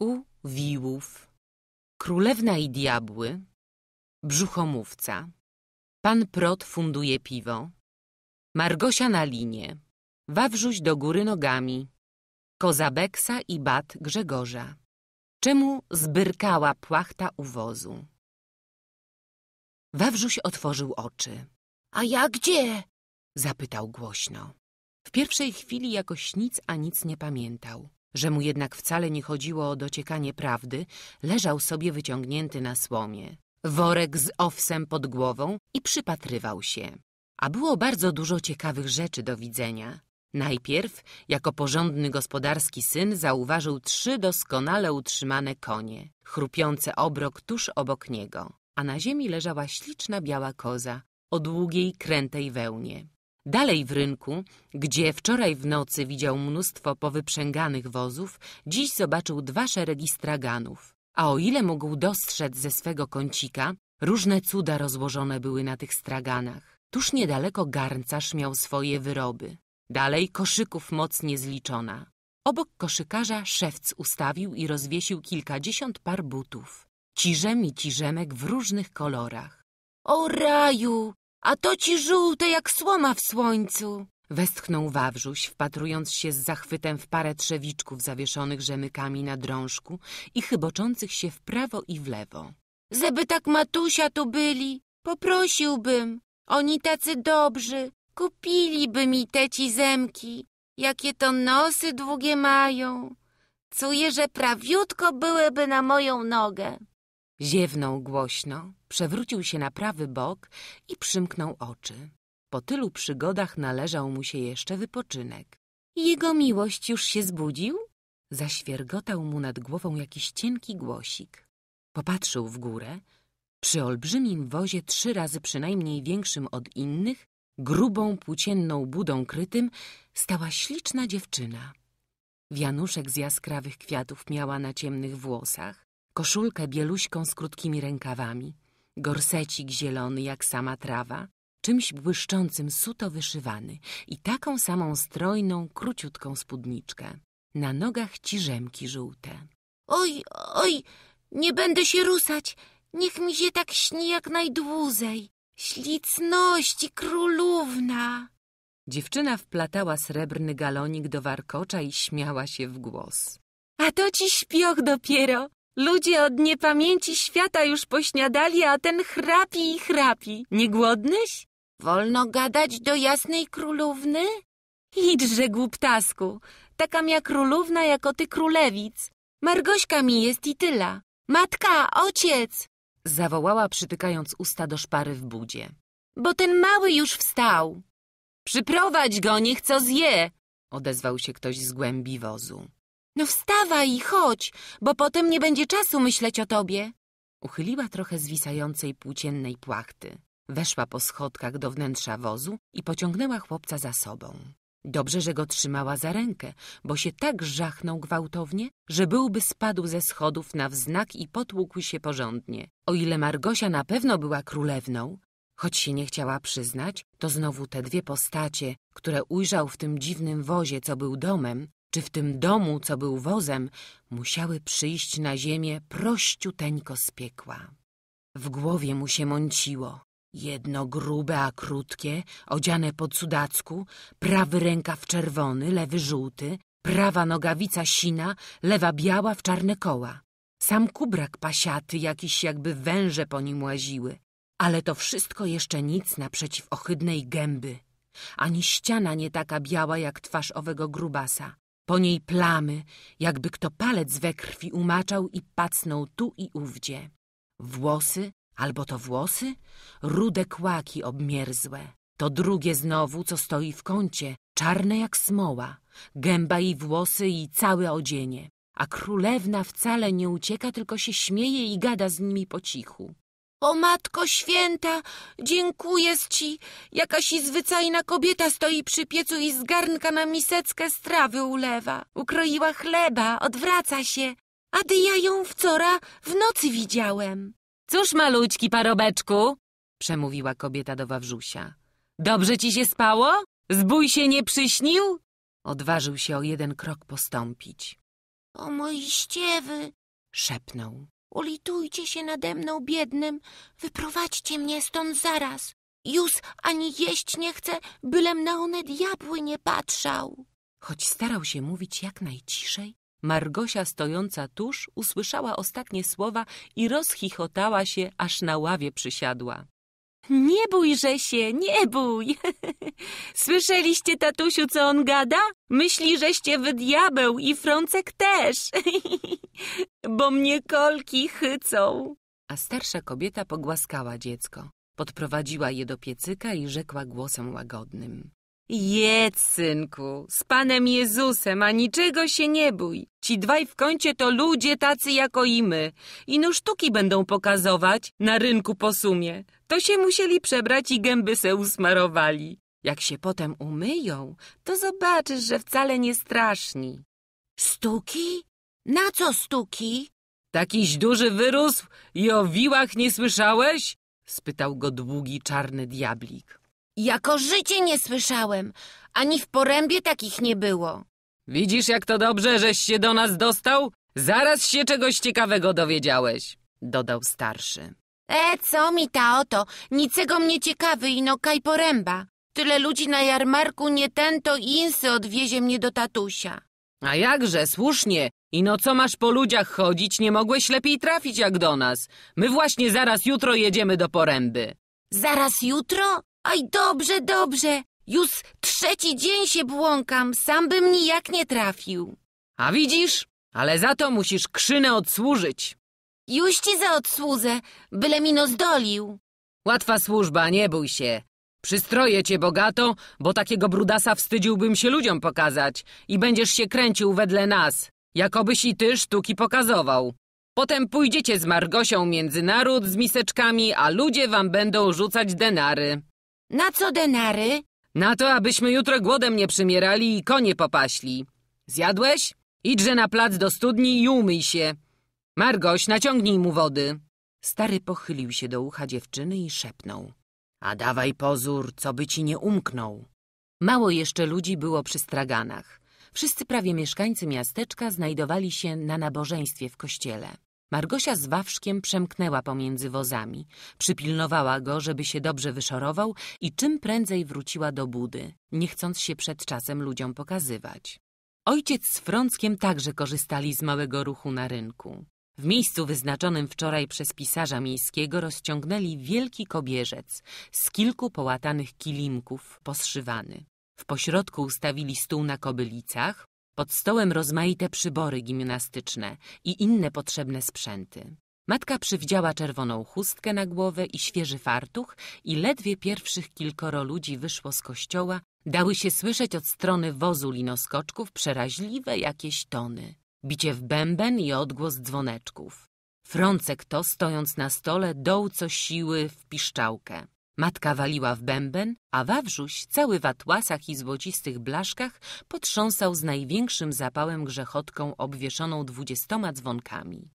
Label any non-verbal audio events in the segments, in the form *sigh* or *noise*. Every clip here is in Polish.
u wiłów, królewna i diabły, brzuchomówca, pan Prot funduje piwo, Margosia na linie, Wawrzuś do góry nogami, Kozabeksa i bat Grzegorza. Czemu zbyrkała płachta u wozu? Wawrzuś otworzył oczy. A ja gdzie? Zapytał głośno. W pierwszej chwili jakoś nic, a nic nie pamiętał że mu jednak wcale nie chodziło o dociekanie prawdy, leżał sobie wyciągnięty na słomie. Worek z owsem pod głową i przypatrywał się. A było bardzo dużo ciekawych rzeczy do widzenia. Najpierw, jako porządny gospodarski syn, zauważył trzy doskonale utrzymane konie, chrupiące obrok tuż obok niego, a na ziemi leżała śliczna biała koza o długiej, krętej wełnie. Dalej w rynku, gdzie wczoraj w nocy widział mnóstwo powyprzęganych wozów, dziś zobaczył dwa szeregi straganów. A o ile mógł dostrzec ze swego kącika, różne cuda rozłożone były na tych straganach. Tuż niedaleko garncarz miał swoje wyroby. Dalej koszyków mocnie zliczona. Obok koszykarza szewc ustawił i rozwiesił kilkadziesiąt par butów. Ciżem i ciżemek w różnych kolorach. O raju! a to ci żółte jak słoma w słońcu. Westchnął Wawrzuś, wpatrując się z zachwytem w parę trzewiczków zawieszonych rzemykami na drążku i chyboczących się w prawo i w lewo. Zeby tak Matusia tu byli, poprosiłbym. Oni tacy dobrzy, kupiliby mi te ci zemki. Jakie to nosy długie mają. Cuję, że prawiutko byłyby na moją nogę. Ziewnął głośno, przewrócił się na prawy bok i przymknął oczy. Po tylu przygodach należał mu się jeszcze wypoczynek. Jego miłość już się zbudził? Zaświergotał mu nad głową jakiś cienki głosik. Popatrzył w górę. Przy olbrzymim wozie, trzy razy przynajmniej większym od innych, grubą, płócienną budą krytym, stała śliczna dziewczyna. Wianuszek z jaskrawych kwiatów miała na ciemnych włosach koszulkę bieluśką z krótkimi rękawami, gorsecik zielony jak sama trawa, czymś błyszczącym suto wyszywany i taką samą strojną, króciutką spódniczkę. Na nogach ciżemki żółte. Oj, oj, nie będę się rusać, niech mi się tak śni jak najdłużej. Ślicności królówna! Dziewczyna wplatała srebrny galonik do warkocza i śmiała się w głos. A to ci śpioch dopiero, Ludzie od niepamięci świata już pośniadali, a ten chrapi i chrapi. Nie głodnyś? Wolno gadać do jasnej królówny? Idźże, głuptasku. taka mia królówna, jako ty królewic. Margośka mi jest i tyla. Matka, ojciec! Zawołała, przytykając usta do szpary w budzie. Bo ten mały już wstał. Przyprowadź go, niech co zje! Odezwał się ktoś z głębi wozu. No wstawaj i chodź, bo potem nie będzie czasu myśleć o tobie. Uchyliła trochę zwisającej płóciennej płachty. Weszła po schodkach do wnętrza wozu i pociągnęła chłopca za sobą. Dobrze, że go trzymała za rękę, bo się tak żachnął gwałtownie, że byłby spadł ze schodów na wznak i potłukł się porządnie. O ile Margosia na pewno była królewną, choć się nie chciała przyznać, to znowu te dwie postacie, które ujrzał w tym dziwnym wozie, co był domem, czy w tym domu, co był wozem, musiały przyjść na ziemię prościuteńko z piekła. W głowie mu się mąciło. Jedno grube, a krótkie, odziane pod cudacku, prawy rękaw czerwony, lewy żółty, prawa nogawica sina, lewa biała w czarne koła. Sam kubrak pasiaty, jakiś jakby węże po nim łaziły. Ale to wszystko jeszcze nic naprzeciw ohydnej gęby. Ani ściana nie taka biała jak twarz owego grubasa. Po niej plamy, jakby kto palec we krwi umaczał i pacnął tu i ówdzie. Włosy, albo to włosy, rude kłaki obmierzłe. To drugie znowu, co stoi w kącie, czarne jak smoła, gęba i włosy i całe odzienie. A królewna wcale nie ucieka, tylko się śmieje i gada z nimi po cichu. O Matko Święta, dziękuję ci. Jakaś zwyczajna kobieta stoi przy piecu i z garnka na miseczkę strawy ulewa. Ukroiła chleba, odwraca się. a ty ja ją wczora w nocy widziałem. Cóż, malućki parobeczku, przemówiła kobieta do Wawrzusia. Dobrze ci się spało? Zbój się nie przyśnił? Odważył się o jeden krok postąpić. O moi ściewy, szepnął. Ulitujcie się nade mną, biednym. Wyprowadźcie mnie stąd zaraz. Już ani jeść nie chcę, bylem na one diabły nie patrzał. Choć starał się mówić jak najciszej, Margosia stojąca tuż usłyszała ostatnie słowa i rozchichotała się, aż na ławie przysiadła. Nie bój, się, nie bój. *laughs* Słyszeliście, tatusiu, co on gada? Myśli, żeście wy diabeł i Frącek też. *laughs* Bo mnie kolki chycą. A starsza kobieta pogłaskała dziecko. Podprowadziła je do piecyka i rzekła głosem łagodnym. Jedz, synku, z Panem Jezusem, a niczego się nie bój. Ci dwaj w kącie to ludzie tacy jako i my. Ino sztuki będą pokazować na rynku po sumie. To się musieli przebrać i gęby se usmarowali. Jak się potem umyją, to zobaczysz, że wcale nie straszni. Stuki? Na co stuki? Takiś duży wyrósł i o wiłach nie słyszałeś? Spytał go długi czarny diablik. Jako życie nie słyszałem. Ani w porębie takich nie było. Widzisz, jak to dobrze, żeś się do nas dostał? Zaraz się czegoś ciekawego dowiedziałeś, dodał starszy. E, co mi ta oto? Niczego mnie ciekawy ino kaj poręba. Tyle ludzi na jarmarku nie ten to insy odwiezie mnie do tatusia. A jakże, słusznie. Ino co masz po ludziach chodzić, nie mogłeś lepiej trafić jak do nas. My właśnie zaraz jutro jedziemy do poręby. Zaraz jutro? Aj dobrze, dobrze. Już trzeci dzień się błąkam, sam bym nijak nie trafił. A widzisz? Ale za to musisz krzynę odsłużyć. Już ci za odsłuzę, byle mi no zdolił. Łatwa służba, nie bój się. Przystroję cię bogato, bo takiego brudasa wstydziłbym się ludziom pokazać i będziesz się kręcił wedle nas, jakobyś i ty sztuki pokazował. Potem pójdziecie z Margosią między naród z miseczkami, a ludzie wam będą rzucać denary. Na co denary? Na to, abyśmy jutro głodem nie przymierali i konie popaśli. Zjadłeś? Idźże na plac do studni i umyj się. Margoś, naciągnij mu wody. Stary pochylił się do ucha dziewczyny i szepnął. A dawaj pozór, co by ci nie umknął. Mało jeszcze ludzi było przy straganach. Wszyscy prawie mieszkańcy miasteczka znajdowali się na nabożeństwie w kościele. Margosia z Wawszkiem przemknęła pomiędzy wozami. Przypilnowała go, żeby się dobrze wyszorował i czym prędzej wróciła do budy, nie chcąc się przed czasem ludziom pokazywać. Ojciec z Frąckiem także korzystali z małego ruchu na rynku. W miejscu wyznaczonym wczoraj przez pisarza miejskiego rozciągnęli wielki kobierzec z kilku połatanych kilimków poszywany. W pośrodku ustawili stół na kobylicach, pod stołem rozmaite przybory gimnastyczne i inne potrzebne sprzęty. Matka przywdziała czerwoną chustkę na głowę i świeży fartuch i ledwie pierwszych kilkoro ludzi wyszło z kościoła, dały się słyszeć od strony wozu linoskoczków przeraźliwe jakieś tony. Bicie w bęben i odgłos dzwoneczków. Frącek to, stojąc na stole, doł co siły w piszczałkę. Matka waliła w bęben, a Wawrzuś, cały w atłasach i złocistych blaszkach, potrząsał z największym zapałem grzechotką obwieszoną dwudziestoma dzwonkami.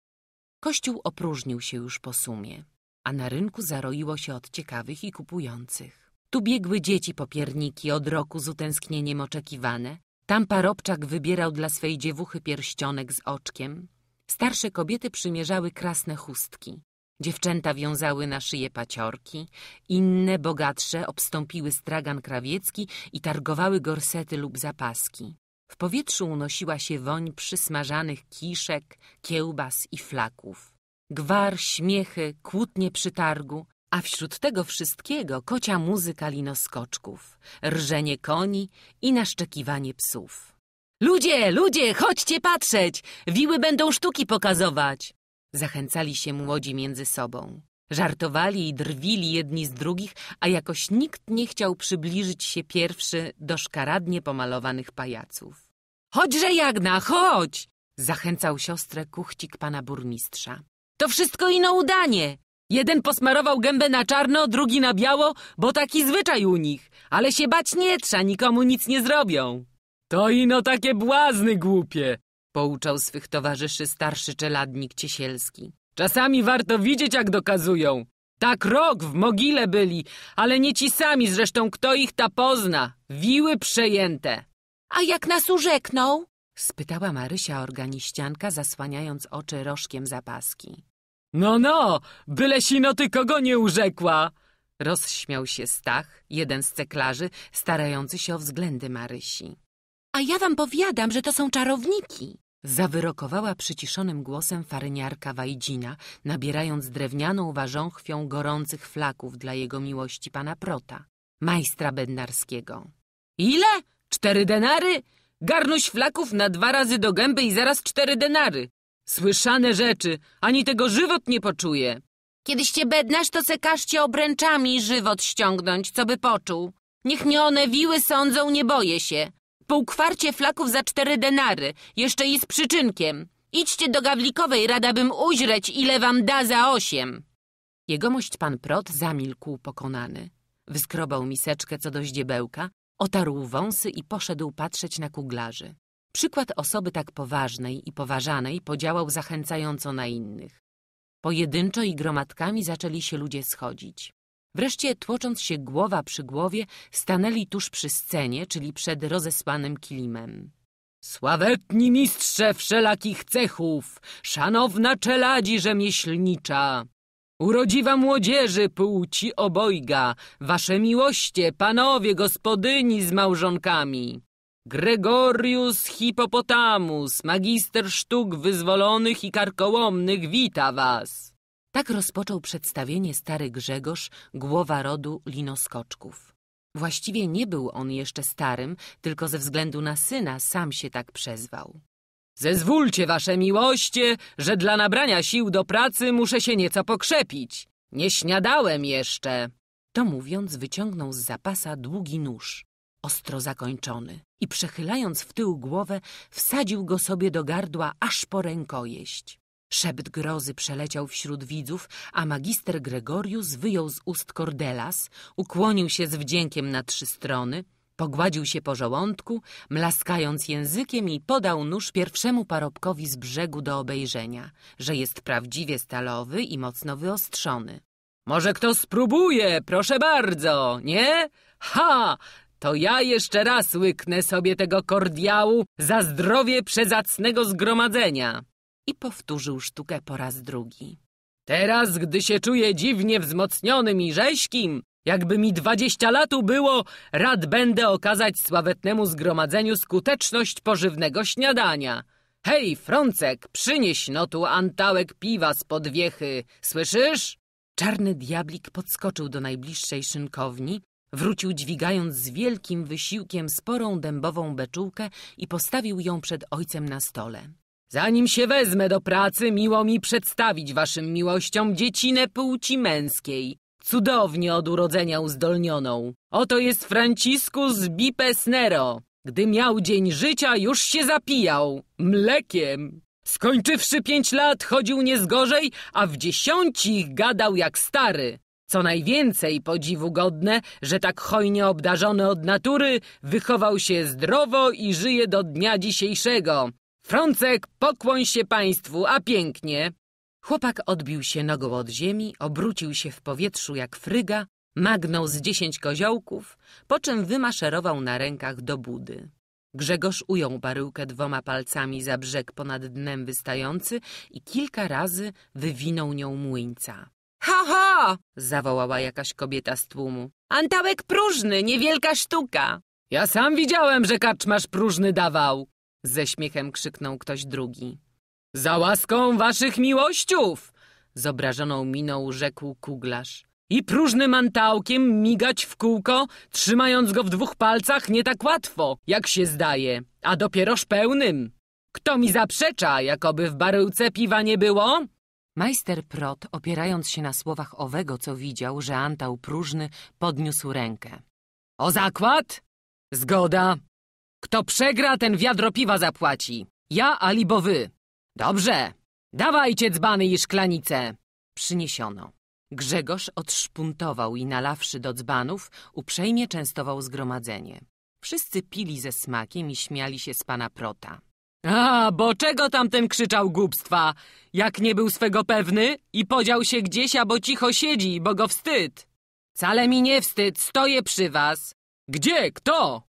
Kościół opróżnił się już po sumie, a na rynku zaroiło się od ciekawych i kupujących. Tu biegły dzieci popierniki od roku z utęsknieniem oczekiwane, tam parobczak wybierał dla swej dziewuchy pierścionek z oczkiem, starsze kobiety przymierzały krasne chustki. Dziewczęta wiązały na szyję paciorki, inne, bogatsze, obstąpiły stragan krawiecki i targowały gorsety lub zapaski. W powietrzu unosiła się woń przysmażanych kiszek, kiełbas i flaków. Gwar, śmiechy, kłótnie przy targu, a wśród tego wszystkiego kocia muzyka linoskoczków, rżenie koni i naszczekiwanie psów. Ludzie, ludzie, chodźcie patrzeć! Wiły będą sztuki pokazować! Zachęcali się młodzi między sobą. Żartowali i drwili jedni z drugich, a jakoś nikt nie chciał przybliżyć się pierwszy do szkaradnie pomalowanych pajaców. Chodźże, Jagna, chodź! Zachęcał siostrę kuchcik pana burmistrza. To wszystko ino udanie! Jeden posmarował gębę na czarno, drugi na biało, bo taki zwyczaj u nich. Ale się bać nie trza, nikomu nic nie zrobią. To ino takie błazny głupie, pouczał swych towarzyszy starszy czeladnik Ciesielski. Czasami warto widzieć, jak dokazują. Tak rok w mogile byli, ale nie ci sami, zresztą kto ich ta pozna? Wiły przejęte. A jak nas urzekną? spytała Marysia organiścianka, zasłaniając oczy rożkiem zapaski. No, no, byle sinoty kogo nie urzekła! Rozśmiał się Stach, jeden z ceklarzy, starający się o względy Marysi. A ja wam powiadam, że to są czarowniki. Zawyrokowała przyciszonym głosem faryniarka Wajdzina, nabierając drewnianą warząchwią gorących flaków dla jego miłości pana Prota, majstra bednarskiego. Ile? Cztery denary? Garnuś flaków na dwa razy do gęby i zaraz cztery denary. Słyszane rzeczy, ani tego żywot nie poczuje. Kiedyście bednarz, to se każcie obręczami żywot ściągnąć, co by poczuł. Niech mnie one wiły sądzą, nie boję się kwarcie flaków za cztery denary, jeszcze i z przyczynkiem. Idźcie do Gawlikowej, radabym uźreć, ile wam da za osiem. Jegomość pan Prot zamilkł pokonany. Wyskrobał miseczkę co do ździebełka, otarł wąsy i poszedł patrzeć na kuglarzy. Przykład osoby tak poważnej i poważanej podziałał zachęcająco na innych. Pojedynczo i gromadkami zaczęli się ludzie schodzić. Wreszcie, tłocząc się głowa przy głowie, stanęli tuż przy scenie, czyli przed rozesłanym kilimem. Sławetni mistrze wszelakich cechów, szanowna czeladzi rzemieślnicza, urodziwa młodzieży płci obojga, wasze miłoście, panowie gospodyni z małżonkami. Gregorius Hipopotamus, magister sztuk wyzwolonych i karkołomnych, wita was. Tak rozpoczął przedstawienie stary Grzegorz, głowa rodu linoskoczków. Właściwie nie był on jeszcze starym, tylko ze względu na syna sam się tak przezwał. Zezwólcie, wasze miłoście, że dla nabrania sił do pracy muszę się nieco pokrzepić. Nie śniadałem jeszcze. To mówiąc wyciągnął z zapasa długi nóż, ostro zakończony i przechylając w tył głowę wsadził go sobie do gardła aż po rękojeść. Szept grozy przeleciał wśród widzów, a magister Gregorius wyjął z ust Kordelas, ukłonił się z wdziękiem na trzy strony, pogładził się po żołądku, mlaskając językiem i podał nóż pierwszemu parobkowi z brzegu do obejrzenia, że jest prawdziwie stalowy i mocno wyostrzony. Może kto spróbuje, proszę bardzo, nie? Ha! To ja jeszcze raz łyknę sobie tego kordiału za zdrowie przezacnego zgromadzenia i powtórzył sztukę po raz drugi. Teraz, gdy się czuję dziwnie wzmocnionym i rześkim, jakby mi dwadzieścia latu było, rad będę okazać sławetnemu zgromadzeniu skuteczność pożywnego śniadania. Hej, Frącek, przynieś no tu antałek piwa z podwiechy, słyszysz? Czarny diablik podskoczył do najbliższej szynkowni, wrócił dźwigając z wielkim wysiłkiem sporą dębową beczułkę i postawił ją przed ojcem na stole. Zanim się wezmę do pracy, miło mi przedstawić waszym miłościom dziecinę płci męskiej, cudownie od urodzenia uzdolnioną. Oto jest Franciscus Bipesnero. Gdy miał dzień życia, już się zapijał mlekiem. Skończywszy pięć lat, chodził niezgorzej, a w dziesiącich gadał jak stary. Co najwięcej podziwu godne, że tak hojnie obdarzony od natury, wychował się zdrowo i żyje do dnia dzisiejszego. Frącek, pokłoń się państwu, a pięknie! Chłopak odbił się nogą od ziemi, obrócił się w powietrzu jak fryga, magnął z dziesięć koziołków, po czym wymaszerował na rękach do budy. Grzegorz ujął baryłkę dwoma palcami za brzeg ponad dnem wystający i kilka razy wywinął nią młyńca. Ha ho! zawołała jakaś kobieta z tłumu. Antałek próżny, niewielka sztuka! Ja sam widziałem, że kaczmasz próżny dawał, ze śmiechem krzyknął ktoś drugi. Za łaską waszych miłościów! Z obrażoną miną rzekł kuglarz. I próżnym mantałkiem migać w kółko, trzymając go w dwóch palcach, nie tak łatwo, jak się zdaje, a dopieroż pełnym. Kto mi zaprzecza, jakoby w baryłce piwa nie było? Majster Prot, opierając się na słowach owego, co widział, że antał próżny, podniósł rękę. O zakład? Zgoda. Kto przegra, ten wiadro piwa zapłaci. Ja alibo wy. Dobrze. Dawajcie dzbany i szklanice. Przyniesiono. Grzegorz odszpuntował i nalawszy do dzbanów, uprzejmie częstował zgromadzenie. Wszyscy pili ze smakiem i śmiali się z pana Prota. A, bo czego tamten krzyczał głupstwa? Jak nie był swego pewny i podział się gdzieś, a bo cicho siedzi, bo go wstyd. Cale mi nie wstyd, stoję przy was. Gdzie? Kto?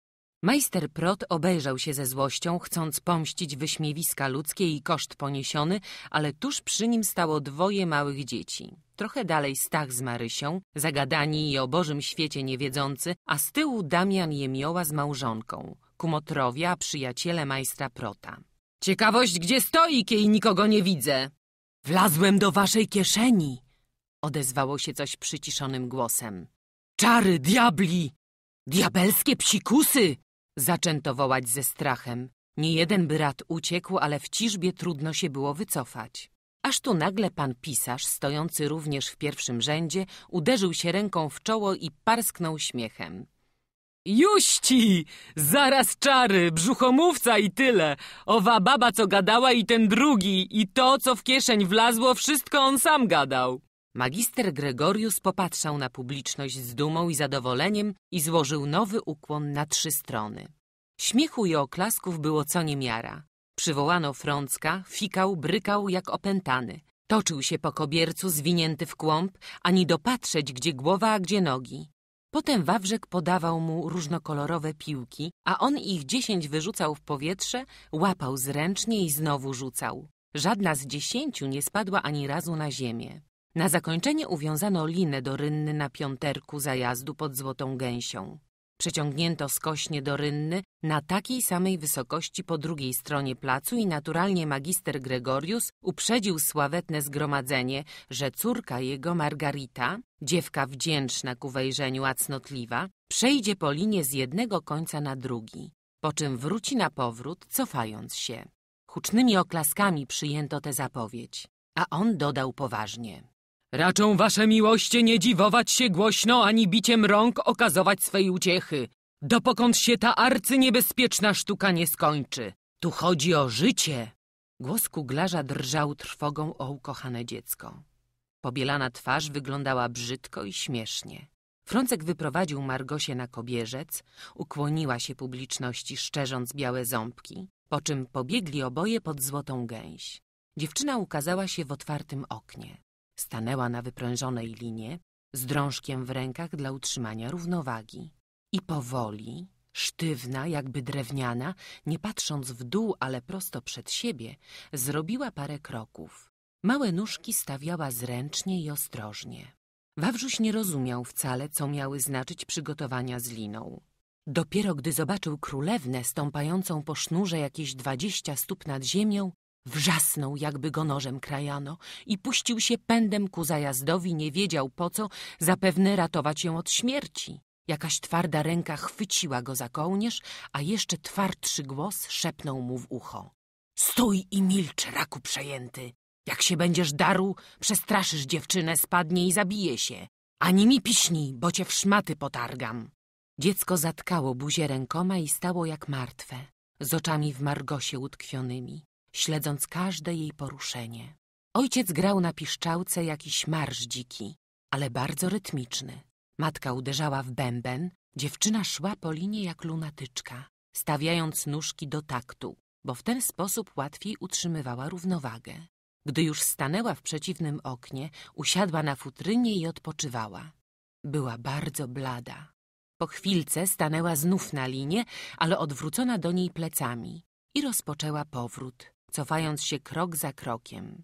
Majster Prot obejrzał się ze złością, chcąc pomścić wyśmiewiska ludzkie i koszt poniesiony, ale tuż przy nim stało dwoje małych dzieci. Trochę dalej Stach z Marysią, zagadani i o Bożym świecie niewiedzący, a z tyłu Damian Jemioła z małżonką, kumotrowia, przyjaciele majstra Prota. Ciekawość, gdzie stoi, kiej nikogo nie widzę! Wlazłem do waszej kieszeni! Odezwało się coś przyciszonym głosem. Czary, diabli! Diabelskie psikusy! Zaczęto wołać ze strachem. Nie jeden by rad uciekł, ale w ciżbie trudno się było wycofać. Aż tu nagle pan pisarz, stojący również w pierwszym rzędzie, uderzył się ręką w czoło i parsknął śmiechem. Juści! Zaraz czary, brzuchomówca i tyle. Owa baba, co gadała i ten drugi, i to, co w kieszeń wlazło, wszystko on sam gadał. Magister Gregorius popatrzał na publiczność z dumą i zadowoleniem i złożył nowy ukłon na trzy strony. Śmiechu i oklasków było co niemiara. Przywołano Frącka, fikał, brykał jak opętany. Toczył się po kobiercu zwinięty w kłąb, ani dopatrzeć gdzie głowa, a gdzie nogi. Potem Wawrzek podawał mu różnokolorowe piłki, a on ich dziesięć wyrzucał w powietrze, łapał zręcznie i znowu rzucał. Żadna z dziesięciu nie spadła ani razu na ziemię. Na zakończenie uwiązano linę do rynny na piąterku zajazdu pod Złotą Gęsią. Przeciągnięto skośnie do rynny na takiej samej wysokości po drugiej stronie placu i naturalnie magister Gregorius uprzedził sławetne zgromadzenie, że córka jego Margarita, dziewka wdzięczna ku wejrzeniu, a cnotliwa, przejdzie po linie z jednego końca na drugi, po czym wróci na powrót, cofając się. Hucznymi oklaskami przyjęto tę zapowiedź, a on dodał poważnie. Raczą wasze miłości nie dziwować się głośno, ani biciem rąk okazować swej uciechy, dopokąd się ta arcyniebezpieczna sztuka nie skończy. Tu chodzi o życie. Głos kuglarza drżał trwogą o ukochane dziecko. Pobielana twarz wyglądała brzydko i śmiesznie. Frącek wyprowadził Margosię na kobierzec, ukłoniła się publiczności, szczerząc białe ząbki, po czym pobiegli oboje pod złotą gęś. Dziewczyna ukazała się w otwartym oknie. Stanęła na wyprężonej linie z drążkiem w rękach dla utrzymania równowagi. I powoli, sztywna, jakby drewniana, nie patrząc w dół, ale prosto przed siebie, zrobiła parę kroków. Małe nóżki stawiała zręcznie i ostrożnie. Wawrzuś nie rozumiał wcale, co miały znaczyć przygotowania z liną. Dopiero gdy zobaczył królewnę stąpającą po sznurze jakieś dwadzieścia stóp nad ziemią, Wrzasnął, jakby go nożem krajano i puścił się pędem ku zajazdowi, nie wiedział po co, zapewne ratować ją od śmierci. Jakaś twarda ręka chwyciła go za kołnierz, a jeszcze twardszy głos szepnął mu w ucho. Stój i milcz, raku przejęty. Jak się będziesz darł, przestraszysz dziewczynę, spadnie i zabije się. Ani mi piśnij, bo cię w szmaty potargam. Dziecko zatkało buzię rękoma i stało jak martwe, z oczami w margosie utkwionymi śledząc każde jej poruszenie. Ojciec grał na piszczałce jakiś marsz dziki, ale bardzo rytmiczny. Matka uderzała w bęben, dziewczyna szła po linie jak lunatyczka, stawiając nóżki do taktu, bo w ten sposób łatwiej utrzymywała równowagę. Gdy już stanęła w przeciwnym oknie, usiadła na futrynie i odpoczywała. Była bardzo blada. Po chwilce stanęła znów na linie, ale odwrócona do niej plecami i rozpoczęła powrót cofając się krok za krokiem.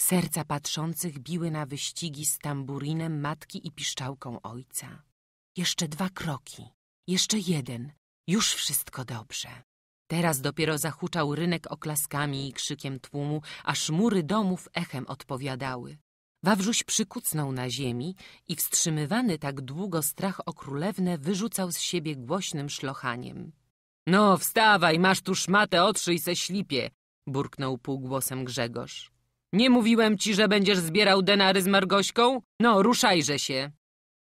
Serca patrzących biły na wyścigi z tamburinem matki i piszczałką ojca. Jeszcze dwa kroki, jeszcze jeden, już wszystko dobrze. Teraz dopiero zahuczał rynek oklaskami i krzykiem tłumu, aż mury domów echem odpowiadały. Wawrzuś przykucnął na ziemi i wstrzymywany tak długo strach o królewne wyrzucał z siebie głośnym szlochaniem. – No, wstawaj, masz tu szmatę, otrzyj se ślipie burknął półgłosem Grzegorz. Nie mówiłem ci, że będziesz zbierał denary z Margośką? No, ruszajże się.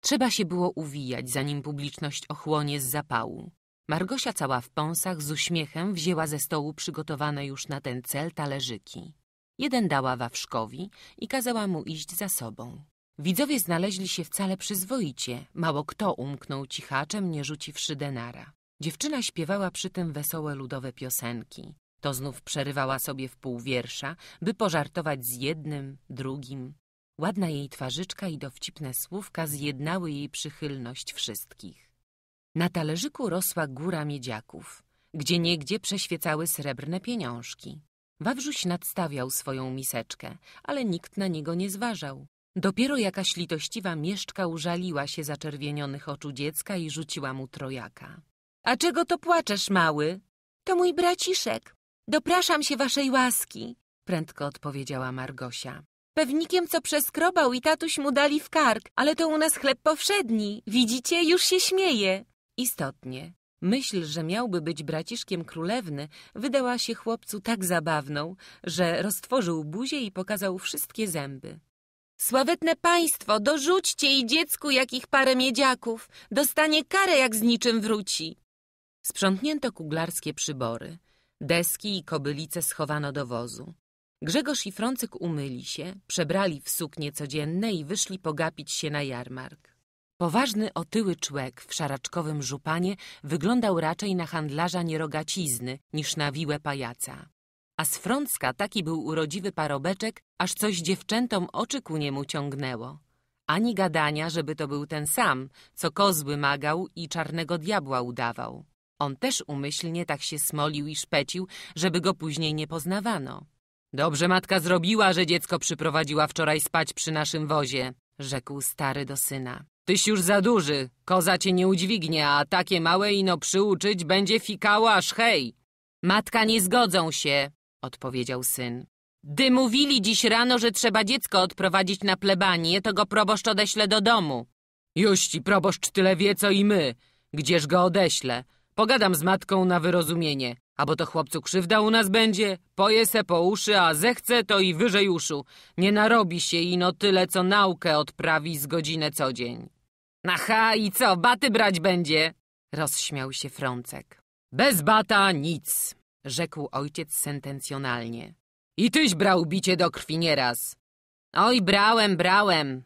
Trzeba się było uwijać, zanim publiczność ochłonie z zapału. Margosia cała w pąsach z uśmiechem wzięła ze stołu przygotowane już na ten cel talerzyki. Jeden dała Wawszkowi i kazała mu iść za sobą. Widzowie znaleźli się wcale przyzwoicie, mało kto umknął cichaczem, nie rzuciwszy denara. Dziewczyna śpiewała przy tym wesołe ludowe piosenki. To znów przerywała sobie w pół wiersza, by pożartować z jednym, drugim. Ładna jej twarzyczka i dowcipne słówka zjednały jej przychylność wszystkich. Na talerzyku rosła góra miedziaków, gdzie niegdzie przeświecały srebrne pieniążki. Wawrzuś nadstawiał swoją miseczkę, ale nikt na niego nie zważał. Dopiero jakaś litościwa mieszczka użaliła się zaczerwienionych oczu dziecka i rzuciła mu trojaka. — A czego to płaczesz, mały? — To mój braciszek. Dopraszam się waszej łaski, prędko odpowiedziała Margosia. Pewnikiem, co przeskrobał i tatuś mu dali w kark, ale to u nas chleb powszedni. Widzicie, już się śmieje. Istotnie. Myśl, że miałby być braciszkiem królewny, wydała się chłopcu tak zabawną, że roztworzył buzię i pokazał wszystkie zęby. Sławetne państwo, dorzućcie i dziecku jakich parę miedziaków. Dostanie karę, jak z niczym wróci. Sprzątnięto kuglarskie przybory. Deski i kobylice schowano do wozu. Grzegorz i Frącyk umyli się, przebrali w suknie codzienne i wyszli pogapić się na jarmark. Poważny otyły człek w szaraczkowym żupanie wyglądał raczej na handlarza nierogacizny niż na wiłę pajaca. A z Frącka taki był urodziwy parobeczek, aż coś dziewczętom oczy ku niemu ciągnęło. Ani gadania, żeby to był ten sam, co kozły magał i czarnego diabła udawał. On też umyślnie tak się smolił i szpecił, żeby go później nie poznawano. Dobrze matka zrobiła, że dziecko przyprowadziła wczoraj spać przy naszym wozie, rzekł stary do syna. Tyś już za duży, koza cię nie udźwignie, a takie małe ino przyuczyć będzie fikała aż hej. Matka nie zgodzą się, odpowiedział syn. Gdy mówili dziś rano, że trzeba dziecko odprowadzić na plebanię, to go proboszcz odeśle do domu. Juści, proboszcz tyle wie, co i my. Gdzież go odeślę? Pogadam z matką na wyrozumienie. A bo to chłopcu krzywda u nas będzie, poje se po uszy, a zechce to i wyżej uszu. Nie narobi się ino tyle, co naukę odprawi z godzinę co dzień. Aha, i co, baty brać będzie? Rozśmiał się Frącek. Bez bata nic, rzekł ojciec sentencjonalnie. I tyś brał bicie do krwi nieraz. Oj, brałem, brałem.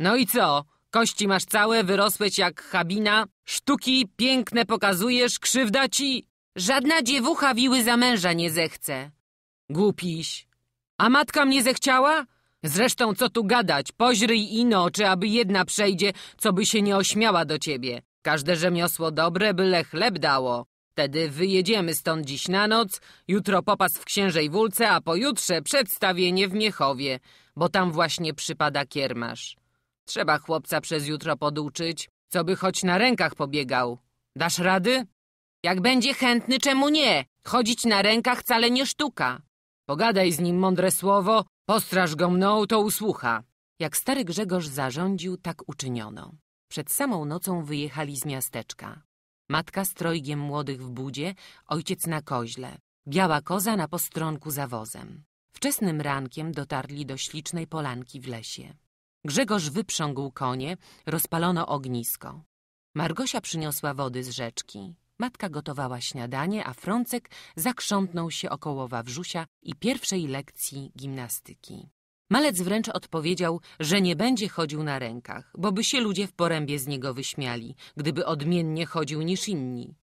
No i co, Kości masz całe, wyrosłeś jak habina. Sztuki piękne pokazujesz, krzywda ci. Żadna dziewucha wiły za męża nie zechce. Głupiś. A matka mnie zechciała? Zresztą co tu gadać, poźryj ino, czy aby jedna przejdzie, co by się nie ośmiała do ciebie. Każde rzemiosło dobre, byle chleb dało. Wtedy wyjedziemy stąd dziś na noc, jutro popas w Księżej wulce, a pojutrze przedstawienie w Miechowie, bo tam właśnie przypada kiermasz. Trzeba chłopca przez jutro poduczyć, co by choć na rękach pobiegał. Dasz rady? Jak będzie chętny, czemu nie? Chodzić na rękach wcale nie sztuka. Pogadaj z nim mądre słowo, postraż go mną, to usłucha. Jak stary Grzegorz zarządził, tak uczyniono. Przed samą nocą wyjechali z miasteczka. Matka z trojgiem młodych w budzie, ojciec na koźle. Biała koza na postronku za wozem. Wczesnym rankiem dotarli do ślicznej polanki w lesie. Grzegorz wyprzągł konie, rozpalono ognisko. Margosia przyniosła wody z rzeczki. Matka gotowała śniadanie, a Frącek zakrzątnął się około Wawrzusia i pierwszej lekcji gimnastyki. Malec wręcz odpowiedział, że nie będzie chodził na rękach, bo by się ludzie w porębie z niego wyśmiali, gdyby odmiennie chodził niż inni.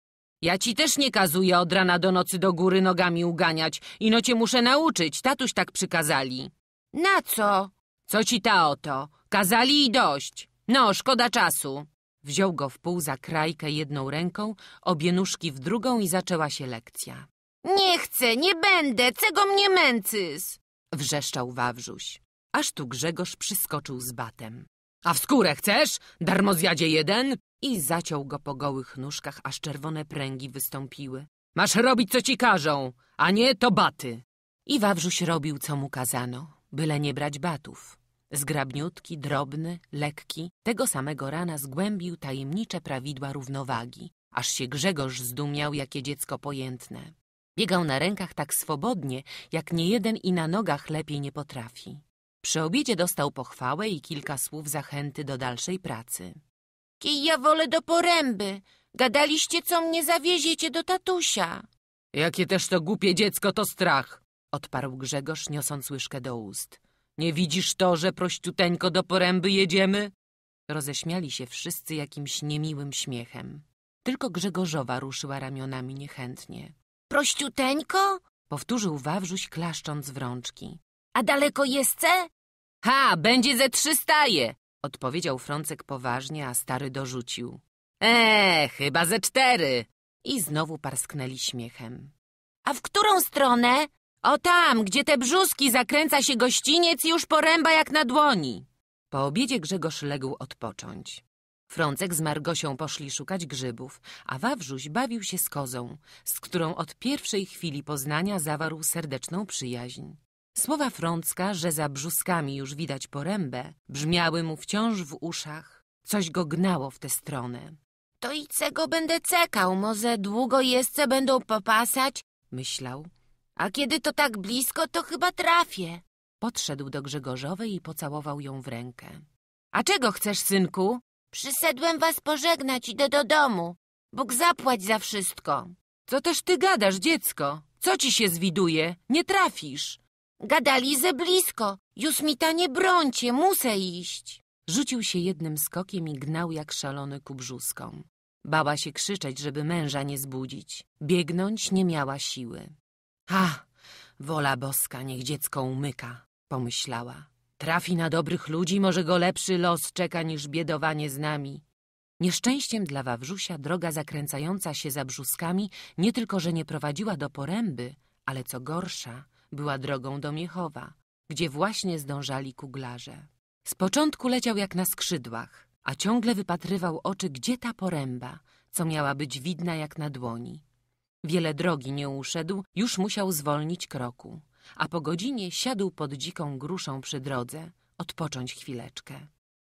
Ja ci też nie kazuję od rana do nocy do góry nogami uganiać, ino cię muszę nauczyć, tatuś tak przykazali. Na co? Co ci ta oto? Kazali i dość. No, szkoda czasu. Wziął go w pół za krajkę jedną ręką, obie nóżki w drugą i zaczęła się lekcja. Nie chcę, nie będę, czego mnie męcys? Wrzeszczał Wawrzuś. Aż tu Grzegorz przyskoczył z batem. A w skórę chcesz? zjadzie jeden? I zaciął go po gołych nóżkach, aż czerwone pręgi wystąpiły. Masz robić, co ci każą, a nie to baty. I Wawrzuś robił, co mu kazano, byle nie brać batów. Zgrabniutki, drobny, lekki, tego samego rana zgłębił tajemnicze prawidła równowagi, aż się Grzegorz zdumiał, jakie dziecko pojętne. Biegał na rękach tak swobodnie, jak niejeden i na nogach lepiej nie potrafi. Przy obiedzie dostał pochwałę i kilka słów zachęty do dalszej pracy. Kij ja wolę do poręby. Gadaliście, co mnie zawieziecie do tatusia. Jakie też to głupie dziecko, to strach, odparł Grzegorz, niosąc łyżkę do ust. Nie widzisz to, że prościuteńko do poręby jedziemy? Roześmiali się wszyscy jakimś niemiłym śmiechem. Tylko Grzegorzowa ruszyła ramionami niechętnie. Prościuteńko? Powtórzył Wawrzuś, klaszcząc w rączki. A daleko jestce? Ha, będzie ze staje. Odpowiedział Frącek poważnie, a stary dorzucił. E, chyba ze cztery! I znowu parsknęli śmiechem. A w którą stronę? O tam, gdzie te brzuski zakręca się gościniec już poręba jak na dłoni. Po obiedzie Grzegorz legł odpocząć. Frącek z Margosią poszli szukać grzybów, a Wawrzuś bawił się z kozą, z którą od pierwszej chwili poznania zawarł serdeczną przyjaźń. Słowa Frącka, że za brzuskami już widać porębę, brzmiały mu wciąż w uszach. Coś go gnało w tę stronę. To i cego będę cekał, może długo jeszcze będą popasać, myślał. A kiedy to tak blisko, to chyba trafię. Podszedł do Grzegorzowej i pocałował ją w rękę. A czego chcesz, synku? Przyszedłem was pożegnać, idę do domu. Bóg zapłać za wszystko. Co też ty gadasz, dziecko? Co ci się zwiduje? Nie trafisz. Gadali ze blisko. Już mi ta nie brońcie, muszę iść. Rzucił się jednym skokiem i gnał jak szalony ku brzuskom. Bała się krzyczeć, żeby męża nie zbudzić. Biegnąć nie miała siły. Ha, wola boska, niech dziecko umyka, pomyślała. Trafi na dobrych ludzi, może go lepszy los czeka niż biedowanie z nami. Nieszczęściem dla Wawrzusia droga zakręcająca się za brzuskami nie tylko, że nie prowadziła do Poręby, ale co gorsza, była drogą do Miechowa, gdzie właśnie zdążali kuglarze. Z początku leciał jak na skrzydłach, a ciągle wypatrywał oczy, gdzie ta Poręba, co miała być widna jak na dłoni. Wiele drogi nie uszedł, już musiał zwolnić kroku, a po godzinie siadł pod dziką gruszą przy drodze, odpocząć chwileczkę.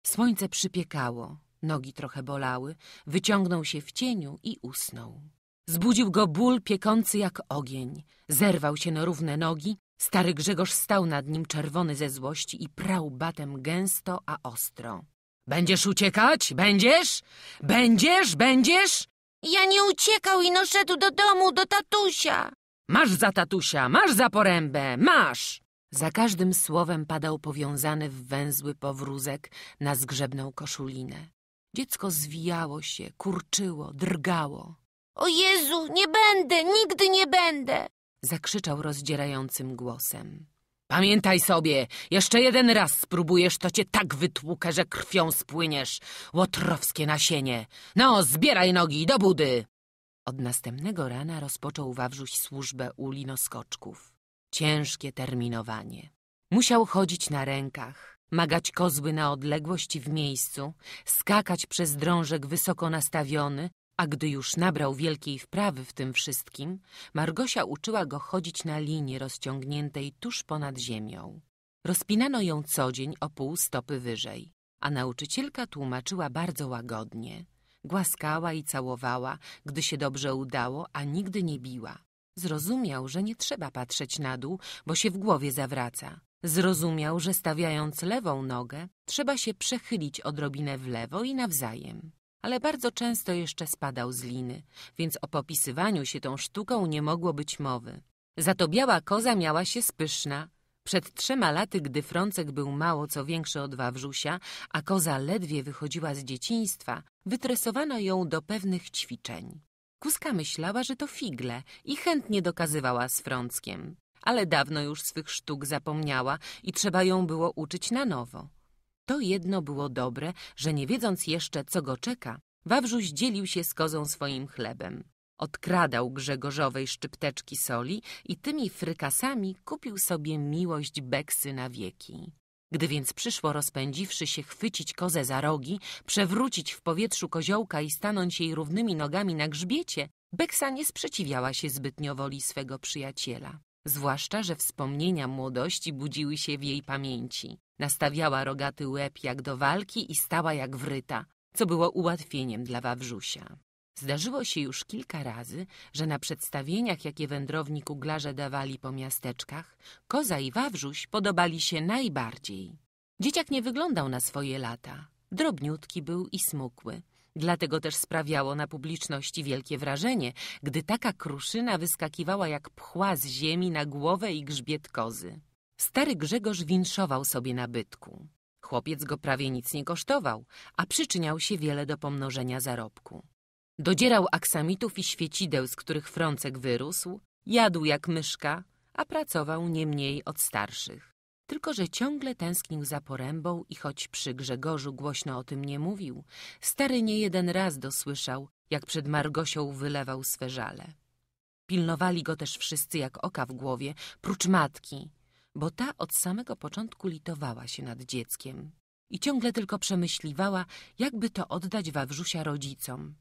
Słońce przypiekało, nogi trochę bolały, wyciągnął się w cieniu i usnął. Zbudził go ból piekący jak ogień, zerwał się na równe nogi, stary Grzegorz stał nad nim czerwony ze złości i prał batem gęsto, a ostro. Będziesz uciekać? Będziesz? Będziesz? Będziesz? Ja nie uciekał, ino szedł do domu, do tatusia. Masz za tatusia, masz za porębę, masz! Za każdym słowem padał powiązany w węzły powrózek na zgrzebną koszulinę. Dziecko zwijało się, kurczyło, drgało. O Jezu, nie będę, nigdy nie będę! Zakrzyczał rozdzierającym głosem. Pamiętaj sobie, jeszcze jeden raz spróbujesz, to cię tak wytłukę, że krwią spłyniesz. Łotrowskie nasienie. No, zbieraj nogi do budy. Od następnego rana rozpoczął Wawrzuś służbę u linoskoczków. Ciężkie terminowanie. Musiał chodzić na rękach, magać kozły na odległość w miejscu, skakać przez drążek wysoko nastawiony, a gdy już nabrał wielkiej wprawy w tym wszystkim, Margosia uczyła go chodzić na linii rozciągniętej tuż ponad ziemią. Rozpinano ją co dzień o pół stopy wyżej, a nauczycielka tłumaczyła bardzo łagodnie. Głaskała i całowała, gdy się dobrze udało, a nigdy nie biła. Zrozumiał, że nie trzeba patrzeć na dół, bo się w głowie zawraca. Zrozumiał, że stawiając lewą nogę, trzeba się przechylić odrobinę w lewo i nawzajem ale bardzo często jeszcze spadał z liny, więc o popisywaniu się tą sztuką nie mogło być mowy. Za to biała koza miała się spyszna. Przed trzema laty, gdy Frącek był mało co większy od Wawrzusia, a koza ledwie wychodziła z dzieciństwa, wytresowano ją do pewnych ćwiczeń. Kuska myślała, że to figle i chętnie dokazywała z Frąckiem, ale dawno już swych sztuk zapomniała i trzeba ją było uczyć na nowo. To jedno było dobre, że nie wiedząc jeszcze, co go czeka, Wawrzuś dzielił się z kozą swoim chlebem. Odkradał Grzegorzowej szczypteczki soli i tymi frykasami kupił sobie miłość Beksy na wieki. Gdy więc przyszło rozpędziwszy się chwycić kozę za rogi, przewrócić w powietrzu koziołka i stanąć jej równymi nogami na grzbiecie, Beksa nie sprzeciwiała się zbytnio woli swego przyjaciela. Zwłaszcza, że wspomnienia młodości budziły się w jej pamięci. Nastawiała rogaty łeb jak do walki i stała jak wryta, co było ułatwieniem dla Wawrzusia. Zdarzyło się już kilka razy, że na przedstawieniach, jakie wędrowni kuglarze dawali po miasteczkach, Koza i Wawrzuś podobali się najbardziej. Dzieciak nie wyglądał na swoje lata. Drobniutki był i smukły. Dlatego też sprawiało na publiczności wielkie wrażenie, gdy taka kruszyna wyskakiwała jak pchła z ziemi na głowę i grzbiet kozy. Stary Grzegorz winszował sobie nabytku. Chłopiec go prawie nic nie kosztował, a przyczyniał się wiele do pomnożenia zarobku. Dodzierał aksamitów i świecideł, z których frącek wyrósł, jadł jak myszka, a pracował nie mniej od starszych. Tylko, że ciągle tęsknił za porębą i choć przy Grzegorzu głośno o tym nie mówił, stary nie jeden raz dosłyszał, jak przed Margosią wylewał swe żale. Pilnowali go też wszyscy jak oka w głowie, prócz matki, bo ta od samego początku litowała się nad dzieckiem i ciągle tylko przemyśliwała, jakby to oddać Wawrzusia rodzicom,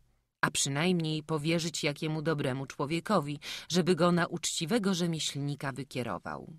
a przynajmniej powierzyć jakiemu dobremu człowiekowi, żeby go na uczciwego rzemieślnika wykierował.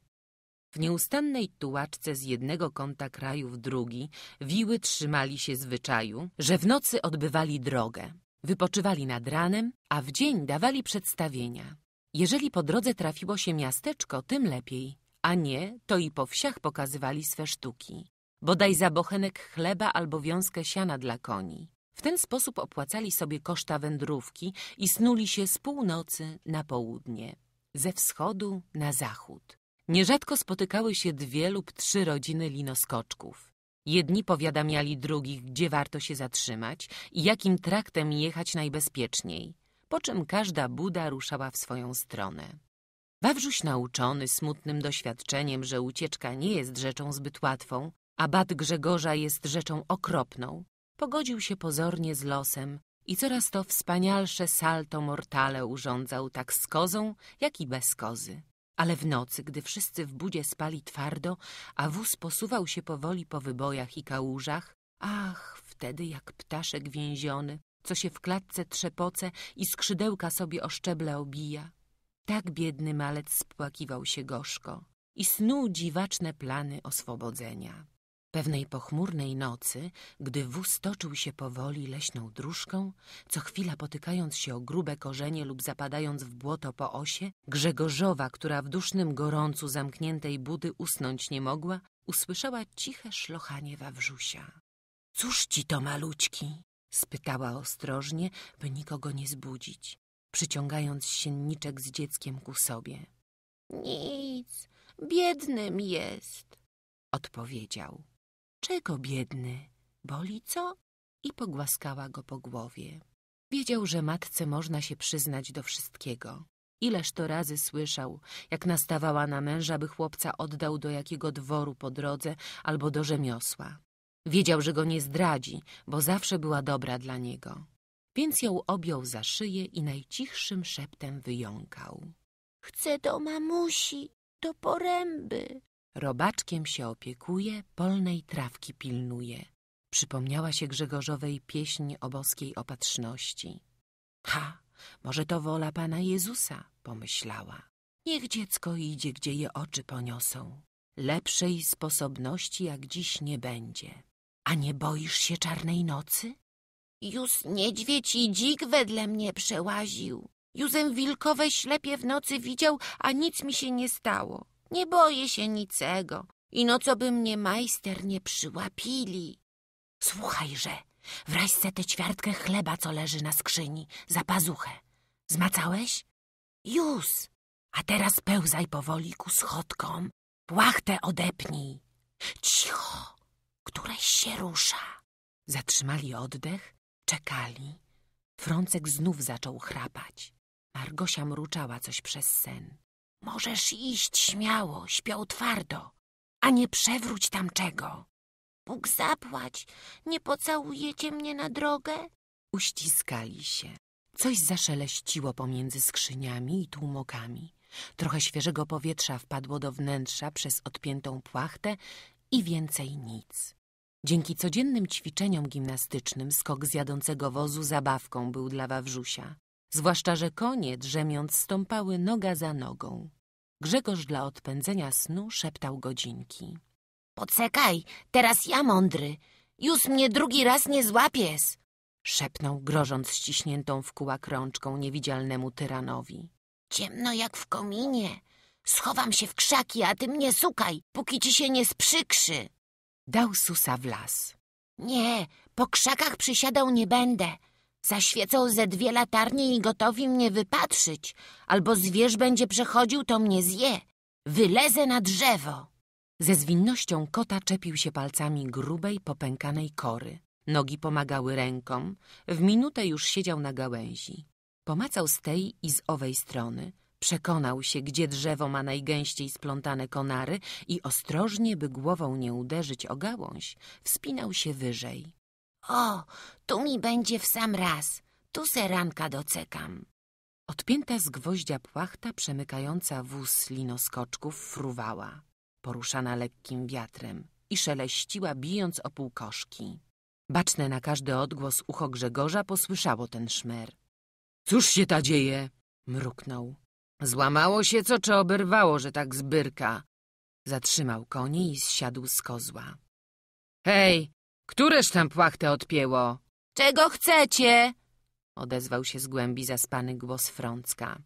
W nieustannej tułaczce z jednego kąta kraju w drugi wiły trzymali się zwyczaju, że w nocy odbywali drogę. Wypoczywali nad ranem, a w dzień dawali przedstawienia. Jeżeli po drodze trafiło się miasteczko, tym lepiej, a nie, to i po wsiach pokazywali swe sztuki. Bodaj za bochenek chleba albo wiązkę siana dla koni. W ten sposób opłacali sobie koszta wędrówki i snuli się z północy na południe, ze wschodu na zachód. Nierzadko spotykały się dwie lub trzy rodziny linoskoczków. Jedni powiadamiali drugich, gdzie warto się zatrzymać i jakim traktem jechać najbezpieczniej, po czym każda buda ruszała w swoją stronę. Wawrzuś nauczony smutnym doświadczeniem, że ucieczka nie jest rzeczą zbyt łatwą, a bat Grzegorza jest rzeczą okropną, pogodził się pozornie z losem i coraz to wspanialsze salto mortale urządzał tak z kozą, jak i bez kozy. Ale w nocy, gdy wszyscy w budzie spali twardo, a wóz posuwał się powoli po wybojach i kałużach, ach, wtedy jak ptaszek więziony, co się w klatce trzepoce i skrzydełka sobie o szczeble obija. Tak biedny malec spłakiwał się gorzko i snuł dziwaczne plany oswobodzenia. Pewnej pochmurnej nocy, gdy wóz toczył się powoli leśną dróżką, co chwila potykając się o grube korzenie lub zapadając w błoto po osie, Grzegorzowa, która w dusznym gorącu zamkniętej budy usnąć nie mogła, usłyszała ciche szlochanie Wawrzusia. — Cóż ci to, malućki? — spytała ostrożnie, by nikogo nie zbudzić, przyciągając sienniczek z dzieckiem ku sobie. — Nic, biednym jest — odpowiedział. Dlaczego biedny? Boli co? I pogłaskała go po głowie. Wiedział, że matce można się przyznać do wszystkiego. Ileż to razy słyszał, jak nastawała na męża, by chłopca oddał do jakiego dworu po drodze albo do rzemiosła. Wiedział, że go nie zdradzi, bo zawsze była dobra dla niego. Więc ją objął za szyję i najcichszym szeptem wyjąkał. Chcę do mamusi, do poręby. Robaczkiem się opiekuje, polnej trawki pilnuje. Przypomniała się Grzegorzowej pieśń o boskiej opatrzności. Ha, może to wola Pana Jezusa, pomyślała. Niech dziecko idzie, gdzie je oczy poniosą. Lepszej sposobności jak dziś nie będzie. A nie boisz się czarnej nocy? Już niedźwiedź i dzik wedle mnie przełaził. Józem wilkowe ślepie w nocy widział, a nic mi się nie stało. Nie boję się niczego, ino co by mnie majster nie przyłapili. Słuchajże, wraź se tę ćwiartkę chleba, co leży na skrzyni, za pazuchę. Zmacałeś? Już. A teraz pełzaj powoli ku schodkom. Płachtę odepnij. Cicho. Któreś się rusza. Zatrzymali oddech, czekali. Frącek znów zaczął chrapać. Margosia mruczała coś przez sen. Możesz iść śmiało, śpią twardo, a nie przewróć tam czego. Bóg zapłać, nie pocałujecie mnie na drogę? Uściskali się. Coś zaszeleściło pomiędzy skrzyniami i tłumokami. Trochę świeżego powietrza wpadło do wnętrza przez odpiętą płachtę i więcej nic. Dzięki codziennym ćwiczeniom gimnastycznym skok z jadącego wozu zabawką był dla Wawrzusia. Zwłaszcza, że konie drzemiąc stąpały noga za nogą. Grzegorz dla odpędzenia snu szeptał godzinki. Poczekaj, teraz ja mądry. Już mnie drugi raz nie złapies. Szepnął, grożąc ściśniętą w kółak rączką niewidzialnemu tyranowi. Ciemno jak w kominie. Schowam się w krzaki, a ty mnie sukaj, póki ci się nie sprzykrzy. Dał susa w las. Nie, po krzakach przysiadał nie będę. Zaświecą ze dwie latarnie i gotowi mnie wypatrzyć. Albo zwierz będzie przechodził, to mnie zje. Wylezę na drzewo. Ze zwinnością kota czepił się palcami grubej, popękanej kory. Nogi pomagały rękom. W minutę już siedział na gałęzi. Pomacał z tej i z owej strony. Przekonał się, gdzie drzewo ma najgęściej splątane konary i ostrożnie, by głową nie uderzyć o gałąź, wspinał się wyżej. O, tu mi będzie w sam raz. Tu seranka docekam. Odpięta z gwoździa płachta przemykająca wóz linoskoczków fruwała, poruszana lekkim wiatrem i szeleściła, bijąc o półkoszki. Baczne na każdy odgłos ucho Grzegorza posłyszało ten szmer. Cóż się ta dzieje? mruknął. Złamało się co, czy oberwało, że tak zbyrka? Zatrzymał konie i zsiadł z kozła. Hej, Któreż tam płachtę odpięło? Czego chcecie? Odezwał się z głębi zaspany głos Frącka.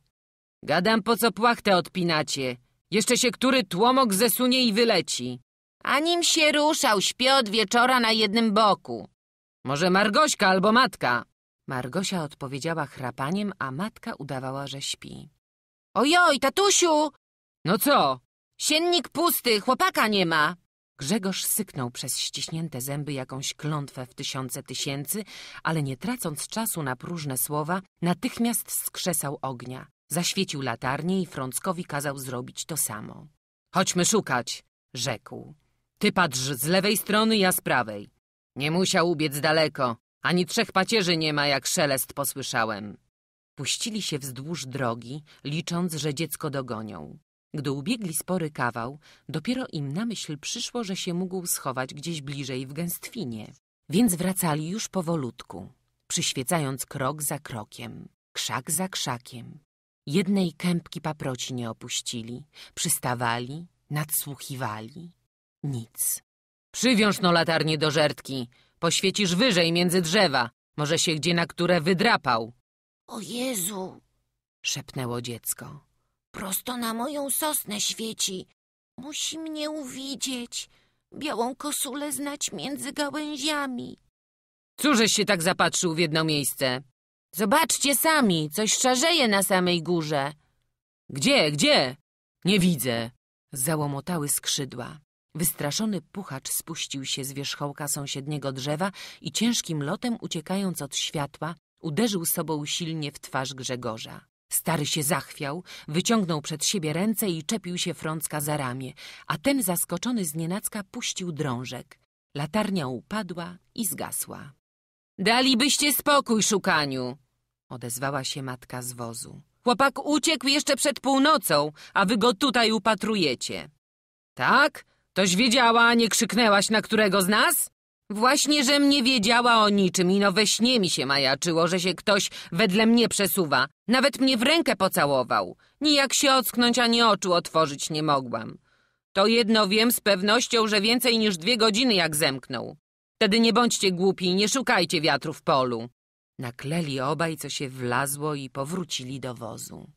Gadam, po co płachtę odpinacie. Jeszcze się który tłomok zesunie i wyleci. A nim się ruszał, śpię od wieczora na jednym boku. Może Margośka albo matka? Margosia odpowiedziała chrapaniem, a matka udawała, że śpi. Ojoj, tatusiu! No co? Siennik pusty, chłopaka nie ma. Grzegorz syknął przez ściśnięte zęby jakąś klątwę w tysiące tysięcy, ale nie tracąc czasu na próżne słowa, natychmiast skrzesał ognia. Zaświecił latarnię i Frąckowi kazał zrobić to samo. Chodźmy szukać, rzekł. Ty patrz z lewej strony, ja z prawej. Nie musiał ubiec daleko, ani trzech pacierzy nie ma, jak szelest posłyszałem. Puścili się wzdłuż drogi, licząc, że dziecko dogonią. Gdy ubiegli spory kawał, dopiero im na myśl przyszło, że się mógł schować gdzieś bliżej w gęstwinie. Więc wracali już powolutku, przyświecając krok za krokiem, krzak za krzakiem. Jednej kępki paproci nie opuścili, przystawali, nadsłuchiwali. Nic. Przywiąż no latarnię do żertki, poświecisz wyżej między drzewa, może się gdzie na które wydrapał. O Jezu! szepnęło dziecko. Prosto na moją sosnę świeci. Musi mnie uwidzieć. Białą kosulę znać między gałęziami. Cóżeś się tak zapatrzył w jedno miejsce? Zobaczcie sami, coś szarzeje na samej górze. Gdzie, gdzie? Nie widzę. Załomotały skrzydła. Wystraszony puchacz spuścił się z wierzchołka sąsiedniego drzewa i ciężkim lotem uciekając od światła uderzył sobą silnie w twarz Grzegorza. Stary się zachwiał, wyciągnął przed siebie ręce i czepił się Frącka za ramię, a ten zaskoczony z nienacka puścił drążek. Latarnia upadła i zgasła. Dalibyście spokój szukaniu, odezwała się matka z wozu. Chłopak uciekł jeszcze przed północą, a wy go tutaj upatrujecie. Tak? Toś wiedziała, nie krzyknęłaś na którego z nas? Właśnie, żem nie wiedziała o niczym i no we śnie mi się majaczyło, że się ktoś wedle mnie przesuwa. Nawet mnie w rękę pocałował. Nijak się ocknąć ani oczu otworzyć nie mogłam. To jedno wiem z pewnością, że więcej niż dwie godziny jak zemknął. Wtedy nie bądźcie głupi i nie szukajcie wiatru w polu. Nakleli obaj, co się wlazło i powrócili do wozu.